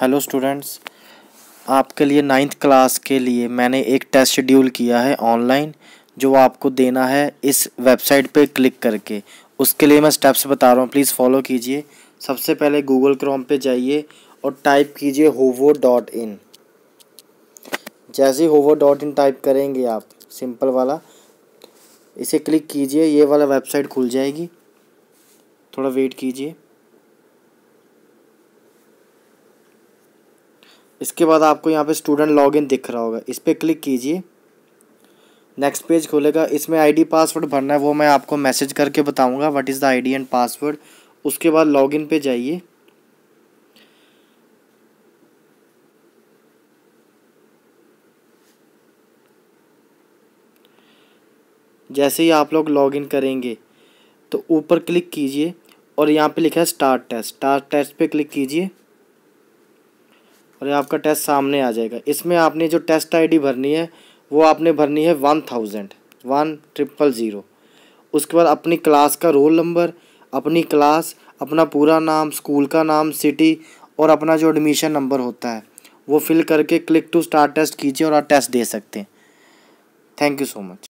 hello students आपके लिए ninth class के लिए मैंने एक टेस्ट शेड्यूल किया है ऑनलाइन जो आपको देना है इस वेबसाइट पे क्लिक करके उसके लिए मैं स्टेप्स बता रहा हूँ प्लीज़ फॉलो कीजिए सबसे पहले गूगल क्रोम पे जाइए और टाइप कीजिए होवो डॉट इन जैसे ही होवो डॉट इन टाइप करेंगे आप सिंपल वाला इसे क्लिक कीजिए ये वाला वेबसाइट खुल जाएगी थोड़ा वेट कीजिए इसके बाद आपको यहाँ पे स्टूडेंट लॉगिन दिख रहा होगा इस पर क्लिक कीजिए नेक्स्ट पेज खोलेगा इसमें आईडी पासवर्ड भरना है वो मैं आपको मैसेज करके बताऊंगा what is the ID and password उसके बाद लॉगिन पे जाइए जैसे ही आप लोग लॉगिन करेंगे तो ऊपर क्लिक कीजिए और यहाँ पे लिखा है स्टार्ट टेस्ट स्टार्ट टेस्ट पे क्लिक कीजिए और ये आपका टेस्ट सामने आ जाएगा इसमें आपने जो टेस्ट आईडी भरनी है वो आपने भरनी है one thousand one triple zero उसके बाद अपनी क्लास का रोल नंबर अपनी क्लास अपना पूरा नाम स्कूल का नाम सिटी और अपना जो एडमिशन नंबर होता है वो फिल करके क्लिक टू स्टार्ट टेस्ट कीजिए और आप टेस्ट दे सकते हैं थैंक यू सो मच